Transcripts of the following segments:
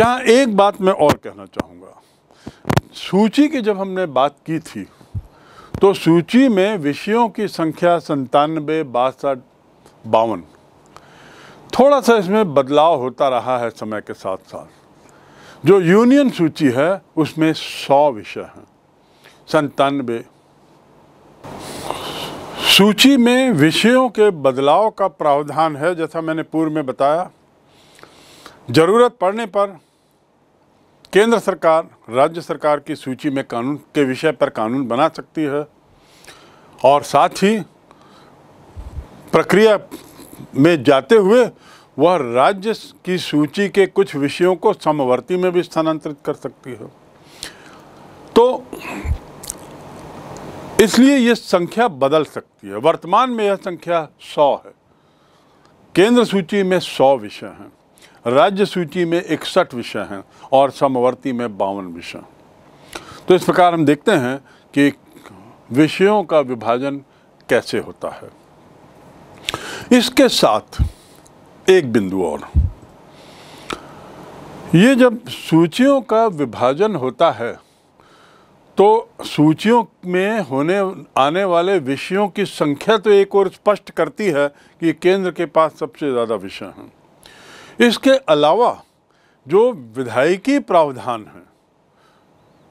यहाँ एक बात मैं और कहना चाहूँगा सूची की जब हमने बात की थी तो सूची में विषयों की संख्या संतानवे बासठ बावन थोड़ा सा इसमें बदलाव होता रहा है समय के साथ साथ जो यूनियन सूची है उसमें सौ विषय हैं संतानवे सूची में विषयों के बदलाव का प्रावधान है जैसा मैंने पूर्व में बताया ज़रूरत पड़ने पर केंद्र सरकार राज्य सरकार की सूची में कानून के विषय पर कानून बना सकती है और साथ ही प्रक्रिया में जाते हुए वह राज्य की सूची के कुछ विषयों को समवर्ती में भी स्थानांतरित कर सकती है तो इसलिए यह संख्या बदल सकती है वर्तमान में यह संख्या सौ है केंद्र सूची में सौ विषय हैं राज्य सूची में इकसठ विषय हैं और समवर्ती में बावन विषय तो इस प्रकार हम देखते हैं कि विषयों का विभाजन कैसे होता है इसके साथ एक बिंदु और ये जब सूचियों का विभाजन होता है तो सूचियों में होने आने वाले विषयों की संख्या तो एक और स्पष्ट करती है कि केंद्र के पास सबसे ज़्यादा विषय हैं इसके अलावा जो विधायकी प्रावधान हैं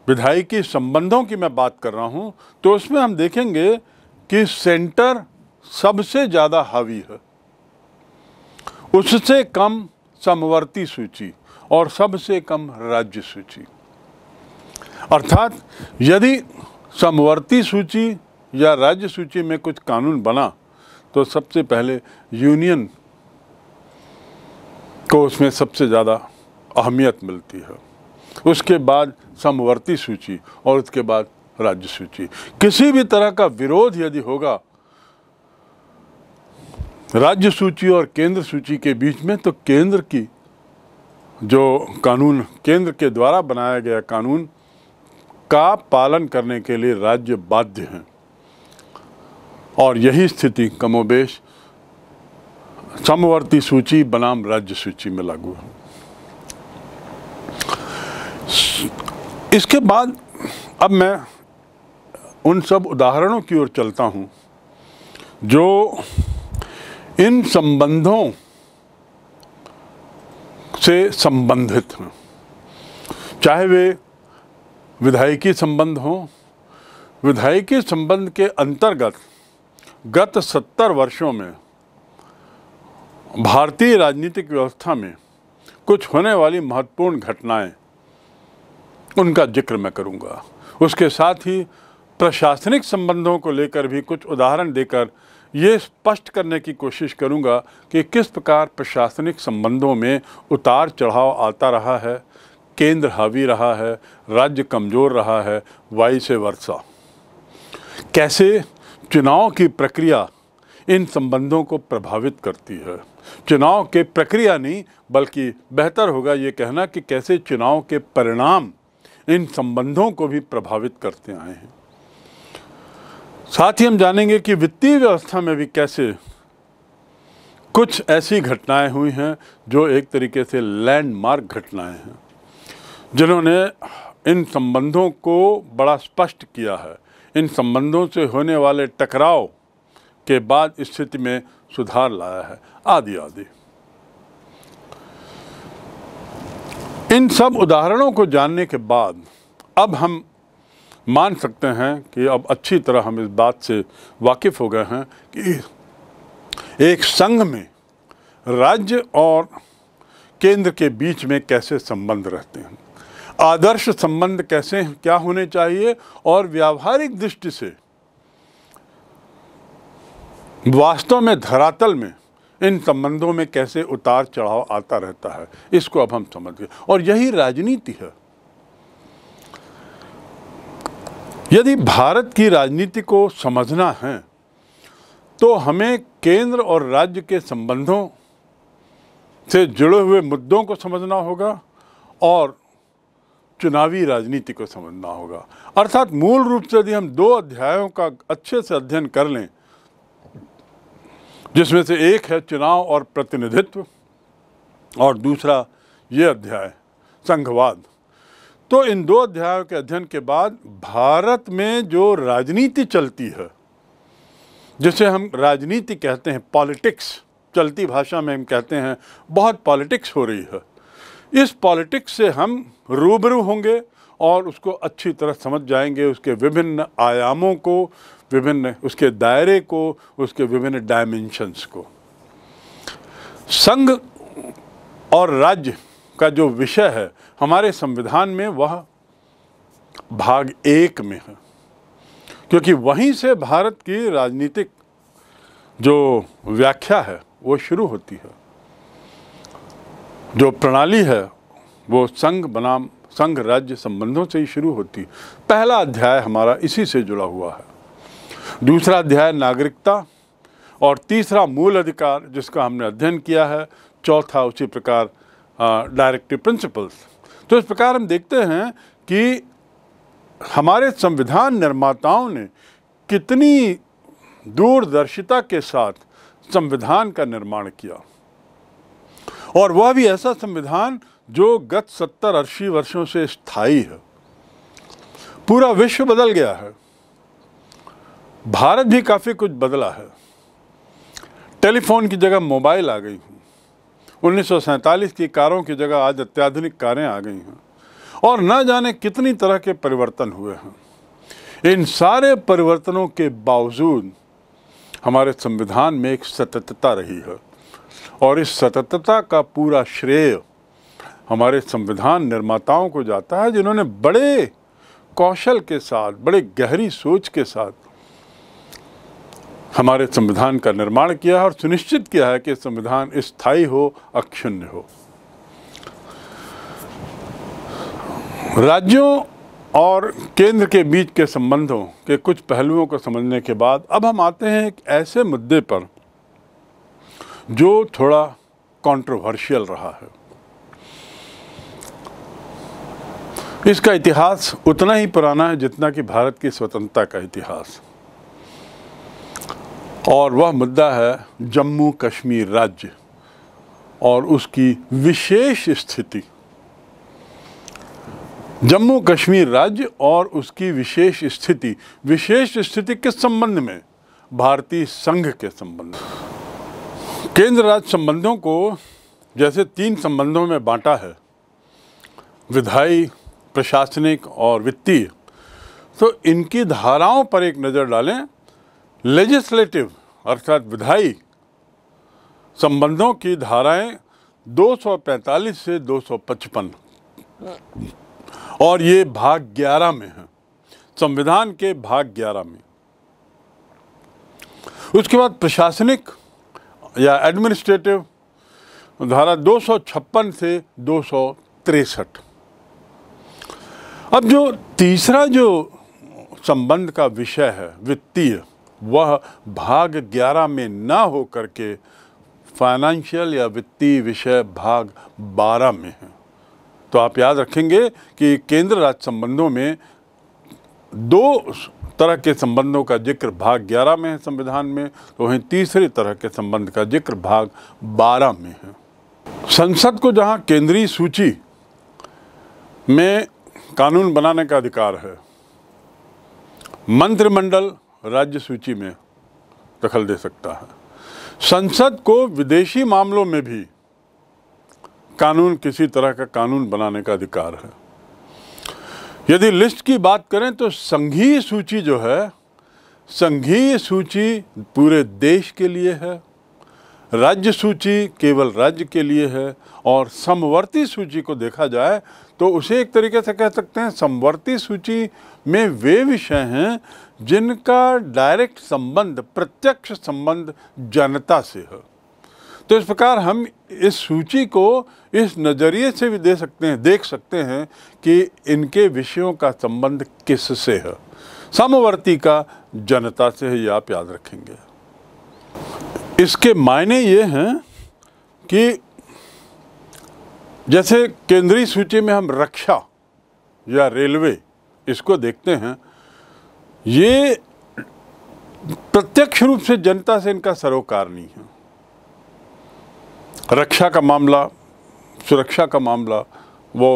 विधायकी संबंधों की मैं बात कर रहा हूँ तो उसमें हम देखेंगे कि सेंटर सबसे ज़्यादा हावी है उससे कम समवर्ती सूची और सबसे कम राज्य सूची अर्थात यदि समवर्ती सूची या राज्य सूची में कुछ कानून बना तो सबसे पहले यूनियन को उसमें सबसे ज़्यादा अहमियत मिलती है उसके बाद समवर्ती सूची और उसके बाद राज्य सूची किसी भी तरह का विरोध यदि होगा राज्य सूची और केंद्र सूची के बीच में तो केंद्र की जो कानून केंद्र के द्वारा बनाया गया कानून का पालन करने के लिए राज्य बाध्य हैं और यही स्थिति कमोबेश समवर्ती सूची बनाम राज्य सूची में लागू इसके बाद अब मैं उन सब उदाहरणों की ओर चलता हूँ जो इन संबंधों से संबंधित हैं चाहे वे विधायकी संबंध हों विधायकी संबंध के अंतर्गत गत सत्तर वर्षों में भारतीय राजनीतिक व्यवस्था में कुछ होने वाली महत्वपूर्ण घटनाएं उनका जिक्र मैं करूंगा उसके साथ ही प्रशासनिक संबंधों को लेकर भी कुछ उदाहरण देकर ये स्पष्ट करने की कोशिश करूंगा कि किस प्रकार प्रशासनिक संबंधों में उतार चढ़ाव आता रहा है केंद्र हावी रहा है राज्य कमज़ोर रहा है वायु से वर्षा कैसे चुनाव की प्रक्रिया इन संबंधों को प्रभावित करती है चुनाव के प्रक्रिया नहीं बल्कि बेहतर होगा ये कहना कि कैसे चुनाव के परिणाम इन संबंधों को भी प्रभावित करते आए हैं साथ ही हम जानेंगे कि वित्तीय व्यवस्था में भी कैसे कुछ ऐसी घटनाएं हुई हैं जो एक तरीके से लैंडमार्क घटनाएं हैं जिन्होंने इन संबंधों को बड़ा स्पष्ट किया है इन संबंधों से होने वाले टकराव के बाद स्थिति में सुधार लाया है आदि आदि इन सब उदाहरणों को जानने के बाद अब हम मान सकते हैं कि अब अच्छी तरह हम इस बात से वाकिफ़ हो गए हैं कि एक संघ में राज्य और केंद्र के बीच में कैसे संबंध रहते हैं आदर्श संबंध कैसे क्या होने चाहिए और व्यावहारिक दृष्टि से वास्तव में धरातल में इन संबंधों में कैसे उतार चढ़ाव आता रहता है इसको अब हम समझ गए और यही राजनीति है यदि भारत की राजनीति को समझना है तो हमें केंद्र और राज्य के संबंधों से जुड़े हुए मुद्दों को समझना होगा और चुनावी राजनीति को समझना होगा अर्थात मूल रूप से यदि हम दो अध्यायों का अच्छे से अध्ययन कर लें जिसमें से एक है चुनाव और प्रतिनिधित्व और दूसरा ये अध्याय संघवाद तो इन दो अध्यायों के अध्ययन के बाद भारत में जो राजनीति चलती है जिसे हम राजनीति कहते हैं पॉलिटिक्स चलती भाषा में हम कहते हैं बहुत पॉलिटिक्स हो रही है इस पॉलिटिक्स से हम रूबरू होंगे और उसको अच्छी तरह समझ जाएंगे उसके विभिन्न आयामों को विभिन्न उसके दायरे को उसके विभिन्न डायमेंशंस को संघ और राज्य का जो विषय है हमारे संविधान में वह भाग एक में है क्योंकि वहीं से भारत की राजनीतिक जो व्याख्या है वो शुरू होती है जो प्रणाली है वो संघ बनाम संघ राज्य संबंधों से ही शुरू होती है पहला अध्याय हमारा इसी से जुड़ा हुआ है दूसरा अध्याय नागरिकता और तीसरा मूल अधिकार जिसका हमने अध्ययन किया है चौथा उसी प्रकार डायरेक्टिव प्रिंसिपल्स तो इस प्रकार हम देखते हैं कि हमारे संविधान निर्माताओं ने कितनी दूरदर्शिता के साथ संविधान का निर्माण किया और वह भी ऐसा संविधान जो गत सत्तर अस्सी वर्षों से स्थायी है पूरा विश्व बदल गया है भारत भी काफ़ी कुछ बदला है टेलीफोन की जगह मोबाइल आ गई हैं उन्नीस की कारों की जगह आज अत्याधुनिक कारें आ गई हैं और न जाने कितनी तरह के परिवर्तन हुए हैं इन सारे परिवर्तनों के बावजूद हमारे संविधान में एक सततता रही है और इस सततता का पूरा श्रेय हमारे संविधान निर्माताओं को जाता है जिन्होंने बड़े कौशल के साथ बड़े गहरी सोच के साथ हमारे संविधान का निर्माण किया है और सुनिश्चित किया है कि संविधान स्थायी हो अक्षुण्य हो राज्यों और केंद्र के बीच के संबंधों के कुछ पहलुओं को समझने के बाद अब हम आते हैं एक ऐसे मुद्दे पर जो थोड़ा कंट्रोवर्शियल रहा है इसका इतिहास उतना ही पुराना है जितना कि भारत की स्वतंत्रता का इतिहास और वह मुद्दा है जम्मू कश्मीर राज्य और उसकी विशेष स्थिति जम्मू कश्मीर राज्य और उसकी विशेष स्थिति विशेष स्थिति किस संबंध में भारतीय संघ के संबंध केंद्र राज्य संबंधों को जैसे तीन संबंधों में बांटा है विधायी प्रशासनिक और वित्तीय तो इनकी धाराओं पर एक नज़र डालें लेजिस्लेटिव अर्थात विधायी संबंधों की धाराएं 245 से 255 और ये भाग 11 में है संविधान के भाग 11 में उसके बाद प्रशासनिक या एडमिनिस्ट्रेटिव धारा 256 से दो अब जो तीसरा जो संबंध का विषय है वित्तीय वह भाग ग्यारह में ना हो करके फाइनेंशियल या वित्तीय विषय भाग बारह में है तो आप याद रखेंगे कि केंद्र राज्य संबंधों में दो तरह के संबंधों का जिक्र भाग ग्यारह में है संविधान में तो वहीं तीसरे तरह के संबंध का जिक्र भाग बारह में है संसद को जहां केंद्रीय सूची में कानून बनाने का अधिकार है मंत्रिमंडल राज्य सूची में दखल दे सकता है संसद को विदेशी मामलों में भी कानून किसी तरह का कानून बनाने का अधिकार है यदि लिस्ट की बात करें तो संघीय सूची जो है संघीय सूची पूरे देश के लिए है राज्य सूची केवल राज्य के लिए है और समवर्ती सूची को देखा जाए तो उसे एक तरीके से कह सकते हैं समवर्ती सूची में वे विषय हैं जिनका डायरेक्ट संबंध प्रत्यक्ष संबंध जनता से है तो इस प्रकार हम इस सूची को इस नज़रिए से भी दे सकते हैं देख सकते हैं कि इनके विषयों का संबंध किस से है समवर्ती का जनता से है ये आप याद रखेंगे इसके मायने ये हैं कि जैसे केंद्रीय सूची में हम रक्षा या रेलवे इसको देखते हैं ये प्रत्यक्ष रूप से जनता से इनका सरोकार नहीं है रक्षा का मामला सुरक्षा का मामला वो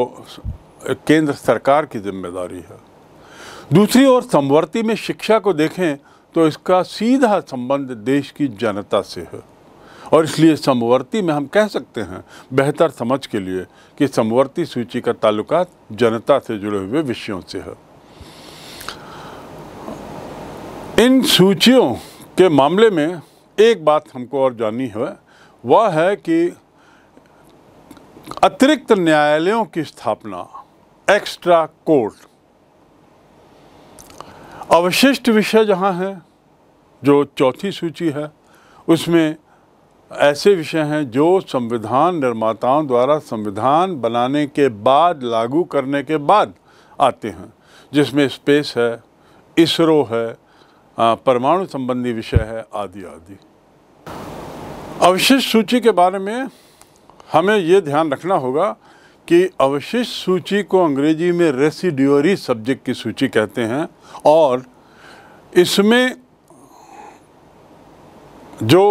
केंद्र सरकार की जिम्मेदारी है दूसरी ओर समवर्ती में शिक्षा को देखें तो इसका सीधा संबंध देश की जनता से है और इसलिए समवर्ती में हम कह सकते हैं बेहतर समझ के लिए कि समवर्ती सूची का ताल्लुका जनता से जुड़े हुए विषयों से है इन सूचियों के मामले में एक बात हमको और जाननी है वह है कि अतिरिक्त न्यायालयों की स्थापना एक्स्ट्रा कोर्ट अवशिष्ट विषय जहाँ हैं जो चौथी सूची है उसमें ऐसे विषय हैं जो संविधान निर्माताओं द्वारा संविधान बनाने के बाद लागू करने के बाद आते हैं जिसमें स्पेस है इसरो है परमाणु संबंधी विषय है आदि आदि अवशिष्ट सूची के बारे में हमें ये ध्यान रखना होगा कि अवशिष्ट सूची को अंग्रेजी में रेसिड्योरी सब्जेक्ट की सूची कहते हैं और इसमें जो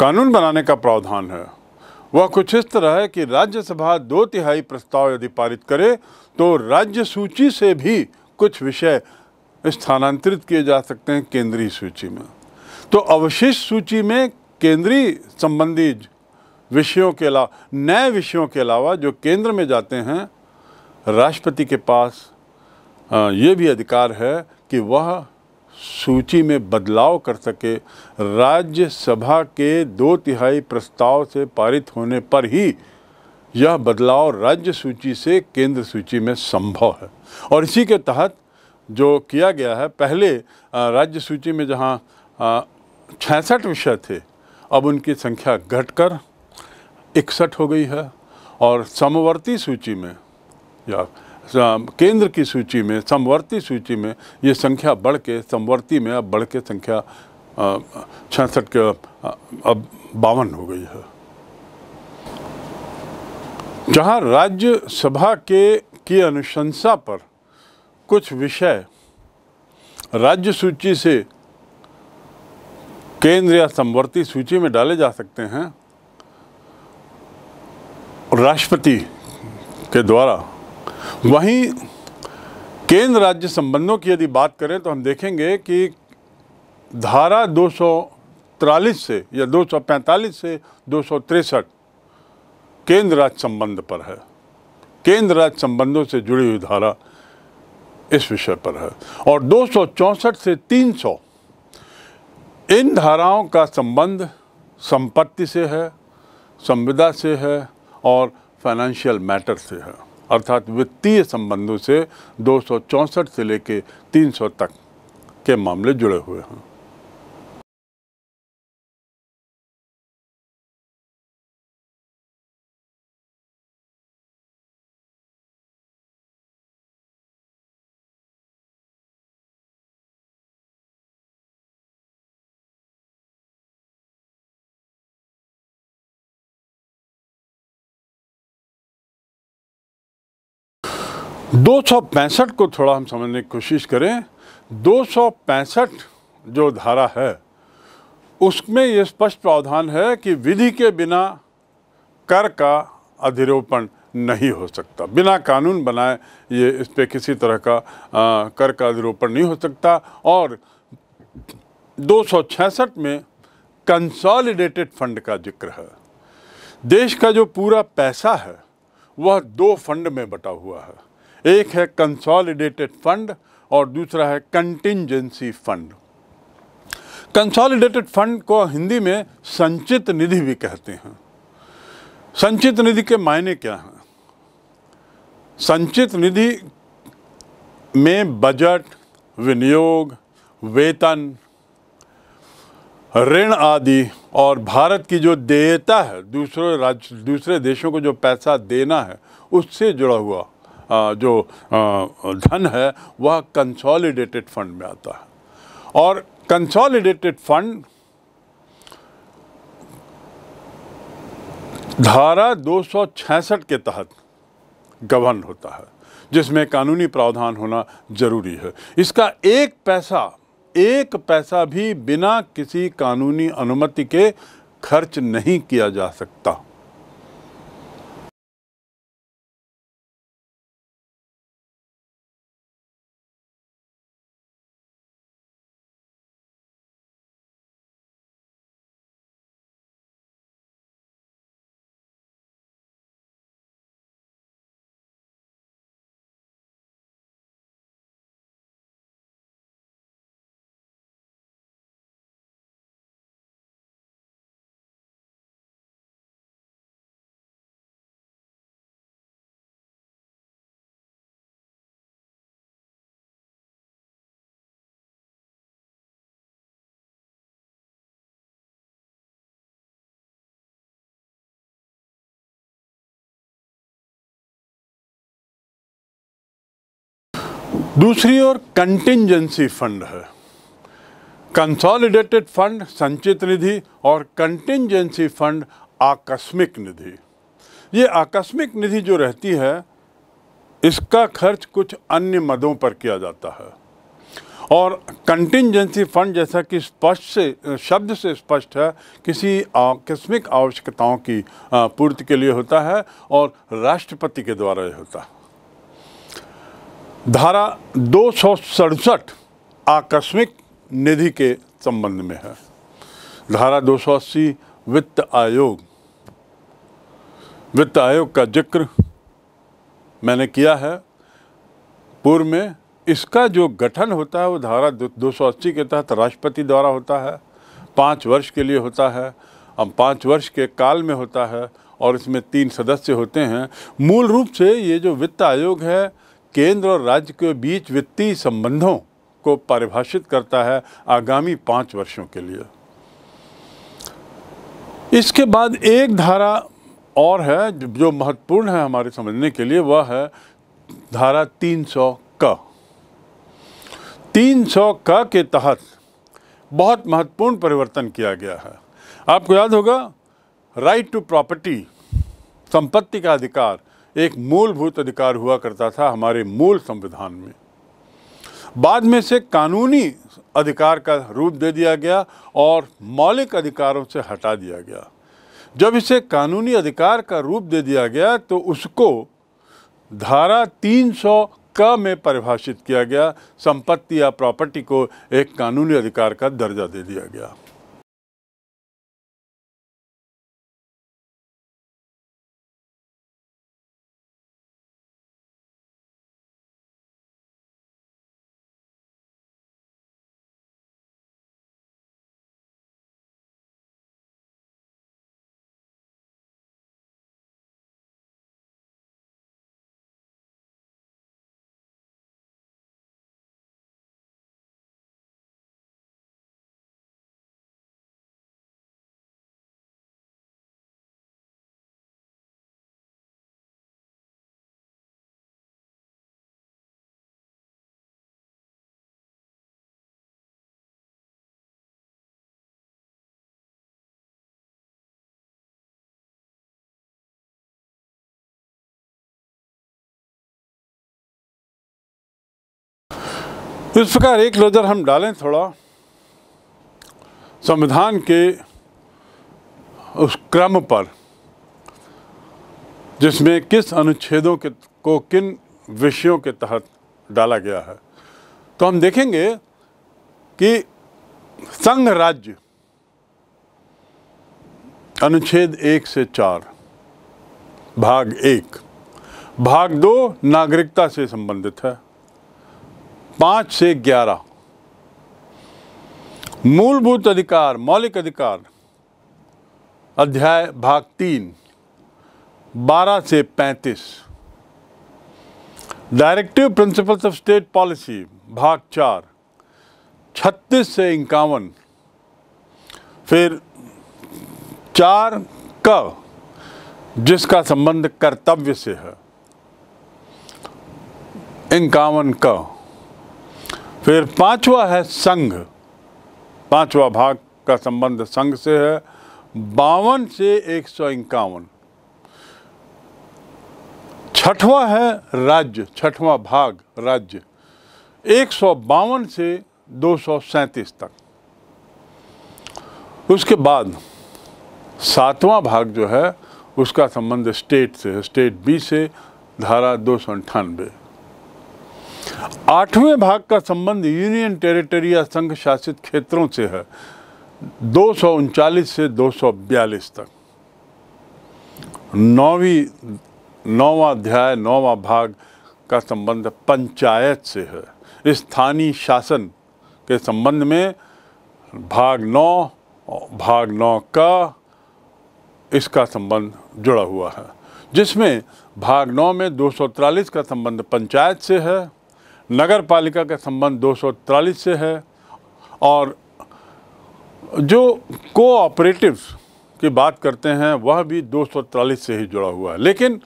कानून बनाने का प्रावधान है वह कुछ इस तरह है कि राज्यसभा दो तिहाई प्रस्ताव यदि पारित करे तो राज्य सूची से भी कुछ विषय स्थानांतरित किए जा सकते हैं केंद्रीय सूची में तो अवशिष्ट सूची में केंद्रीय संबंधी विषयों के अलावा नए विषयों के अलावा जो केंद्र में जाते हैं राष्ट्रपति के पास ये भी अधिकार है कि वह सूची में बदलाव कर सके राज्यसभा के दो तिहाई प्रस्ताव से पारित होने पर ही यह बदलाव राज्य सूची से केंद्र सूची में संभव है और इसी के तहत जो किया गया है पहले राज्य सूची में जहाँ छसठ विषय थे अब उनकी संख्या घटकर इकसठ हो गई है और समवर्ती सूची में या केंद्र की सूची में समवर्ती सूची में ये संख्या बढ़ के समवर्ती में अब बढ़ के संख्या छियासठ के अब बावन हो गई है जहाँ राज्य सभा के की अनुशंसा पर कुछ विषय राज्य सूची से केंद्र या समवर्ती सूची में डाले जा सकते हैं राष्ट्रपति के द्वारा वहीं केंद्र राज्य संबंधों की यदि बात करें तो हम देखेंगे कि धारा दो से या 245 से दो केंद्र राज्य संबंध पर है केंद्र राज्य संबंधों से जुड़ी हुई धारा इस विषय पर है और दो से 300 इन धाराओं का संबंध संपत्ति से है संविदा से है और फाइनेंशियल मैटर से है अर्थात वित्तीय संबंधों से दो से लेकर 300 तक के मामले जुड़े हुए हैं दो को थोड़ा हम समझने की कोशिश करें दो जो धारा है उसमें यह स्पष्ट प्रावधान है कि विधि के बिना कर का अधिरोपण नहीं हो सकता बिना कानून बनाए ये इस पर किसी तरह का आ, कर का अधिरोपण नहीं हो सकता और दो में कंसॉलिडेटेड फंड का जिक्र है देश का जो पूरा पैसा है वह दो फंड में बटा हुआ है एक है कंसॉलिडेटेड फंड और दूसरा है कंटिजेंसी फंड कंसॉलिडेटेड फंड को हिंदी में संचित निधि भी कहते हैं संचित निधि के मायने क्या हैं संचित निधि में बजट विनियोग वेतन ऋण आदि और भारत की जो देयता है दूसरे राज्य दूसरे देशों को जो पैसा देना है उससे जुड़ा हुआ जो धन है वह कंसॉलिडेटेड फंड में आता है और कंसॉलिडेटेड फंड धारा 266 के तहत गवर्न होता है जिसमें कानूनी प्रावधान होना जरूरी है इसका एक पैसा एक पैसा भी बिना किसी कानूनी अनुमति के खर्च नहीं किया जा सकता दूसरी ओर कंटिजेंसी फंड है कंसोलिडेटेड फंड संचित निधि और कंटिजेंसी फंड आकस्मिक निधि ये आकस्मिक निधि जो रहती है इसका खर्च कुछ अन्य मदों पर किया जाता है और कंटिजेंसी फंड जैसा कि स्पष्ट से शब्द से स्पष्ट है किसी आकस्मिक आवश्यकताओं की पूर्ति के लिए होता है और राष्ट्रपति के द्वारा होता है धारा दो आकस्मिक निधि के संबंध में है धारा 280 वित्त आयोग वित्त आयोग का जिक्र मैंने किया है पूर्व में इसका जो गठन होता है वो धारा 280 के तहत राष्ट्रपति द्वारा होता है पाँच वर्ष के लिए होता है हम पाँच वर्ष के काल में होता है और इसमें तीन सदस्य होते हैं मूल रूप से ये जो वित्त आयोग है केंद्र और राज्य के बीच वित्तीय संबंधों को परिभाषित करता है आगामी पाँच वर्षों के लिए इसके बाद एक धारा और है जो महत्वपूर्ण है हमारे समझने के लिए वह है धारा 300 का 300 का के तहत बहुत महत्वपूर्ण परिवर्तन किया गया है आपको याद होगा राइट टू प्रॉपर्टी संपत्ति का अधिकार एक मूलभूत अधिकार हुआ करता था हमारे मूल संविधान में बाद में से कानूनी अधिकार का रूप दे दिया गया और मौलिक अधिकारों से हटा दिया गया जब इसे कानूनी अधिकार का रूप दे दिया गया तो उसको धारा 300 क में परिभाषित किया गया संपत्ति या प्रॉपर्टी को एक कानूनी अधिकार का दर्जा दे दिया गया इस प्रकार एक नज़र हम डालें थोड़ा संविधान के उस क्रम पर जिसमें किस अनुच्छेदों के को किन विषयों के तहत डाला गया है तो हम देखेंगे कि संघ राज्य अनुच्छेद एक से चार भाग एक भाग दो नागरिकता से संबंधित है पांच से ग्यारह मूलभूत अधिकार मौलिक अधिकार अध्याय भाग तीन बारह से पैंतीस directive principles of state policy भाग चार छत्तीस से इक्यावन फिर चार क जिसका संबंध कर्तव्य से है इक्यावन क फिर पांचवा है संघ पांचवा भाग का संबंध संघ से है बावन से एक सौ इक्यावन छठवा है राज्य छठवा भाग राज्य एक सौ बावन से दो सौ सैंतीस तक उसके बाद सातवां भाग जो है उसका संबंध स्टेट से है स्टेट बी से धारा दो सौ अंठानवे आठवें भाग का संबंध यूनियन टेरिटरी या संघ शासित क्षेत्रों से है दो से दो तक नौवीं नौवा अध्याय नौवा भाग का संबंध पंचायत से है स्थानीय शासन के संबंध में भाग नौ भाग नौ का इसका संबंध जुड़ा हुआ है जिसमें भाग नौ में दो का संबंध पंचायत से है नगर पालिका का संबंध दो से है और जो कोऑपरेटिव्स की बात करते हैं वह भी दो से ही जुड़ा हुआ है लेकिन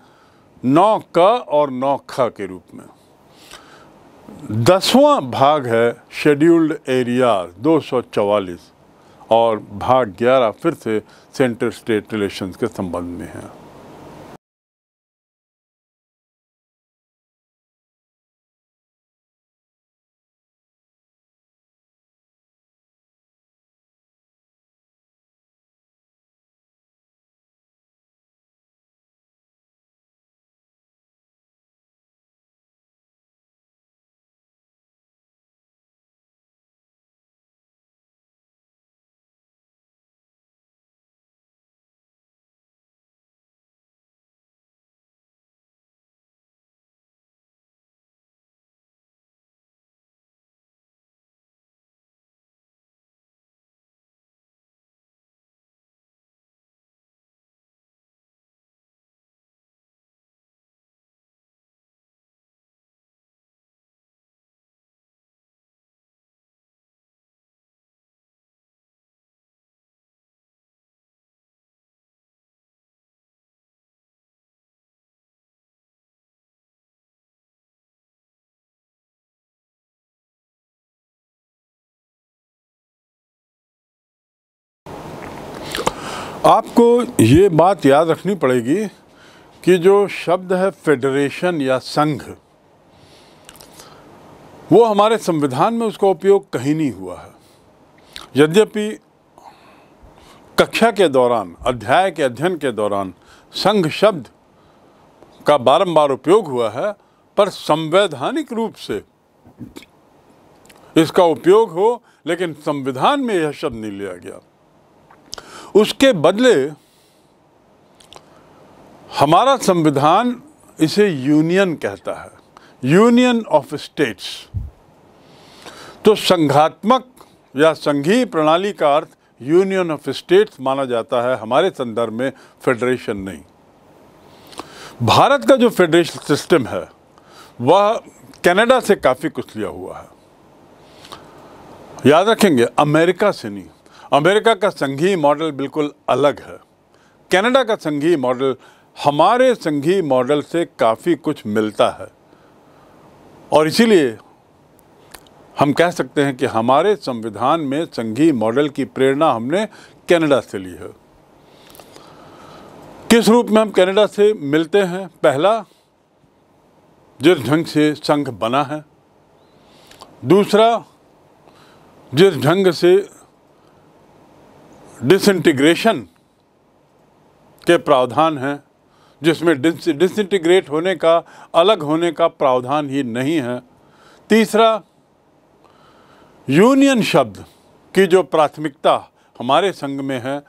नौ क और नौ ख के रूप में दसवां भाग है शेड्यूल्ड एरिया 244 और भाग 11 फिर से सेंटर स्टेट रिलेशंस के संबंध में है आपको ये बात याद रखनी पड़ेगी कि जो शब्द है फेडरेशन या संघ वो हमारे संविधान में उसका उपयोग कहीं नहीं हुआ है यद्यपि कक्षा के दौरान अध्याय के अध्ययन के दौरान संघ शब्द का बारंबार उपयोग हुआ है पर संवैधानिक रूप से इसका उपयोग हो लेकिन संविधान में यह शब्द नहीं लिया गया उसके बदले हमारा संविधान इसे यूनियन कहता है यूनियन ऑफ स्टेट्स तो संघात्मक या संघीय प्रणाली का अर्थ यूनियन ऑफ स्टेट्स माना जाता है हमारे संदर्भ में फेडरेशन नहीं भारत का जो फेडरेशन सिस्टम है वह कनाडा से काफ़ी कुछ लिया हुआ है याद रखेंगे अमेरिका से नहीं अमेरिका का संघीय मॉडल बिल्कुल अलग है कनाडा का संघीय मॉडल हमारे संघीय मॉडल से काफ़ी कुछ मिलता है और इसीलिए हम कह सकते हैं कि हमारे संविधान में संघीय मॉडल की प्रेरणा हमने कनाडा से ली है किस रूप में हम कनाडा से मिलते हैं पहला जिस ढंग से संघ बना है दूसरा जिस ढंग से डिसइंटीग्रेशन के प्रावधान हैं जिसमें डिसइंटीग्रेट होने का अलग होने का प्रावधान ही नहीं है तीसरा यूनियन शब्द की जो प्राथमिकता हमारे संघ में है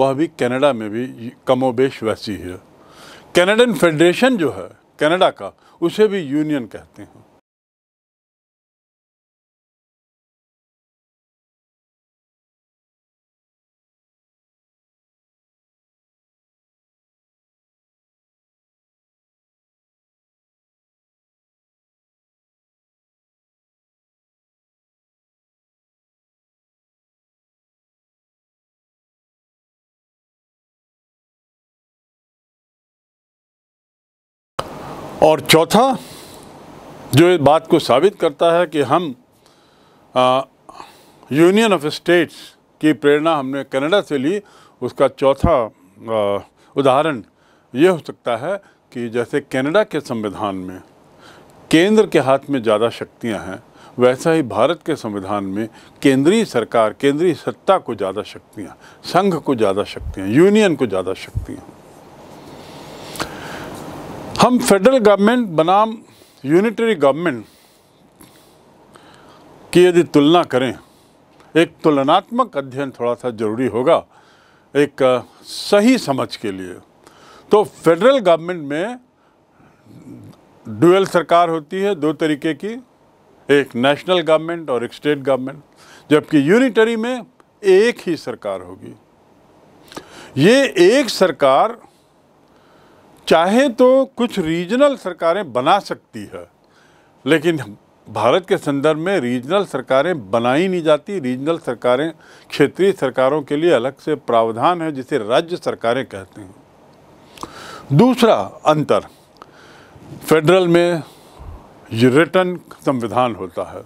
वह भी कनाडा में भी कमोबेश वैसी है कैनेडन फेडरेशन जो है कनाडा का उसे भी यूनियन कहते हैं और चौथा जो इस बात को साबित करता है कि हम यूनियन ऑफ स्टेट्स की प्रेरणा हमने कनाडा से ली उसका चौथा उदाहरण ये हो सकता है कि जैसे कनाडा के संविधान में केंद्र के हाथ में ज़्यादा शक्तियां हैं वैसा ही भारत के संविधान में केंद्रीय सरकार केंद्रीय सत्ता को ज़्यादा शक्तियां संघ को ज़्यादा शक्तियां यूनियन को ज़्यादा शक्तियां हम फेडरल गवर्नमेंट बनाम यूनिटरी गवर्नमेंट की यदि तुलना करें एक तुलनात्मक अध्ययन थोड़ा सा ज़रूरी होगा एक सही समझ के लिए तो फेडरल गवर्नमेंट में डुअल सरकार होती है दो तरीके की एक नेशनल गवर्नमेंट और एक स्टेट गवर्नमेंट जबकि यूनिटरी में एक ही सरकार होगी ये एक सरकार चाहे तो कुछ रीजनल सरकारें बना सकती है लेकिन भारत के संदर्भ में रीजनल सरकारें बनाई नहीं जाती रीजनल सरकारें क्षेत्रीय सरकारों के लिए अलग से प्रावधान है जिसे राज्य सरकारें कहते हैं दूसरा अंतर फेडरल में रिटर्न संविधान होता है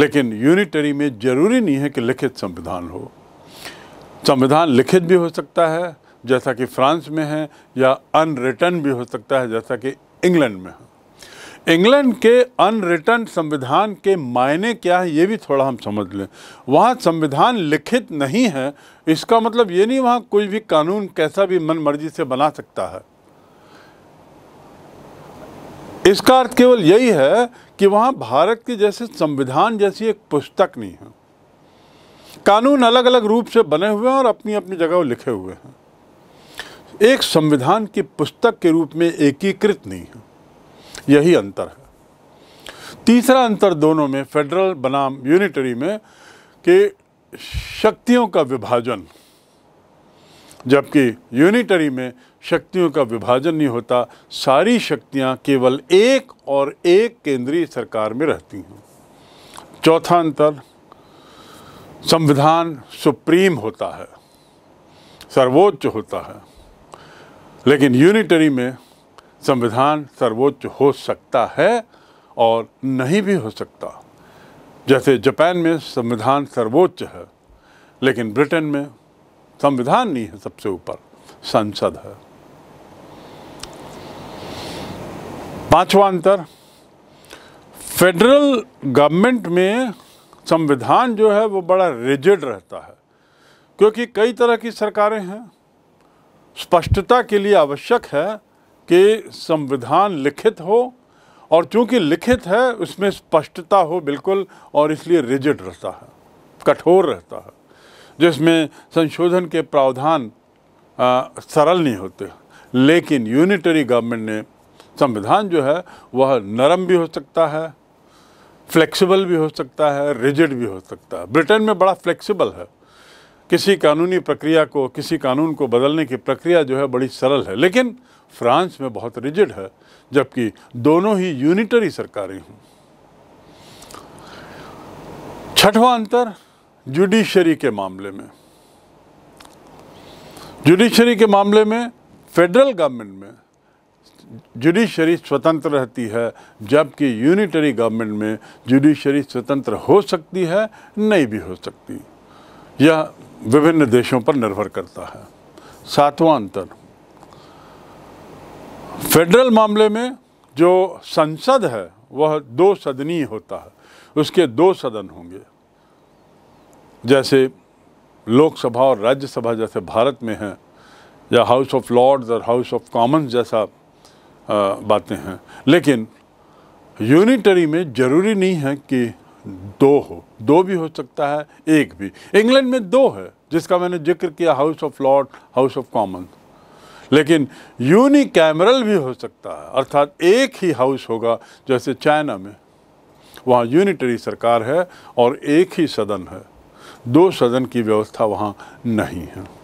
लेकिन यूनिटरी में ज़रूरी नहीं है कि लिखित संविधान हो संविधान लिखित भी हो सकता है जैसा कि फ्रांस में है या अनरिटर्न भी हो सकता है जैसा कि इंग्लैंड में है इंग्लैंड के अनरिटर्न संविधान के मायने क्या है ये भी थोड़ा हम समझ लें वहाँ संविधान लिखित नहीं है इसका मतलब ये नहीं वहाँ कोई भी कानून कैसा भी मन मर्जी से बना सकता है इसका अर्थ केवल यही है कि वहाँ भारत के जैसे संविधान जैसी एक पुस्तक नहीं है कानून अलग अलग रूप से बने हुए हैं और अपनी अपनी जगह लिखे हुए हैं एक संविधान की पुस्तक के रूप में एकीकृत नहीं है यही अंतर है तीसरा अंतर दोनों में फेडरल बनाम यूनिटरी में कि शक्तियों का विभाजन जबकि यूनिटरी में शक्तियों का विभाजन नहीं होता सारी शक्तियां केवल एक और एक केंद्रीय सरकार में रहती हैं चौथा अंतर संविधान सुप्रीम होता है सर्वोच्च होता है लेकिन यूनिटरी में संविधान सर्वोच्च हो सकता है और नहीं भी हो सकता जैसे जापान में संविधान सर्वोच्च है लेकिन ब्रिटेन में संविधान नहीं है सबसे ऊपर संसद है पांचवा अंतर फेडरल गवर्नमेंट में संविधान जो है वो बड़ा रिजिड रहता है क्योंकि कई तरह की सरकारें हैं स्पष्टता के लिए आवश्यक है कि संविधान लिखित हो और चूंकि लिखित है उसमें स्पष्टता हो बिल्कुल और इसलिए रिजिड रहता है कठोर रहता है जिसमें संशोधन के प्रावधान आ, सरल नहीं होते लेकिन यूनिटरी गवर्नमेंट ने संविधान जो है वह नरम भी हो सकता है फ्लेक्सिबल भी हो सकता है रिजिड भी हो सकता है ब्रिटेन में बड़ा फ्लेक्सिबल है किसी कानूनी प्रक्रिया को किसी कानून को बदलने की प्रक्रिया जो है बड़ी सरल है लेकिन फ्रांस में बहुत रिजिड है जबकि दोनों ही यूनिटरी सरकारें हों छठवां अंतर जुडिशरी के मामले में जुडिशरी के मामले में फेडरल गवर्नमेंट में जुडिशरी स्वतंत्र रहती है जबकि यूनिटरी गवर्नमेंट में जुडिशरी स्वतंत्र हो सकती है नहीं भी हो सकती यह विभिन्न देशों पर निर्भर करता है सातवां अंतर फेडरल मामले में जो संसद है वह दो सदनीय होता है उसके दो सदन होंगे जैसे लोकसभा और राज्यसभा जैसे भारत में है या हाउस ऑफ लॉर्ड्स और हाउस ऑफ कॉमन्स जैसा बातें हैं लेकिन यूनिटरी में ज़रूरी नहीं है कि दो हो दो भी हो सकता है एक भी इंग्लैंड में दो है जिसका मैंने जिक्र किया House of Lord House of Common लेकिन यूनिकैमरल भी हो सकता है अर्थात एक ही हाउस होगा जैसे चाइना में वहाँ यूनिटरी सरकार है और एक ही सदन है दो सदन की व्यवस्था वहाँ नहीं है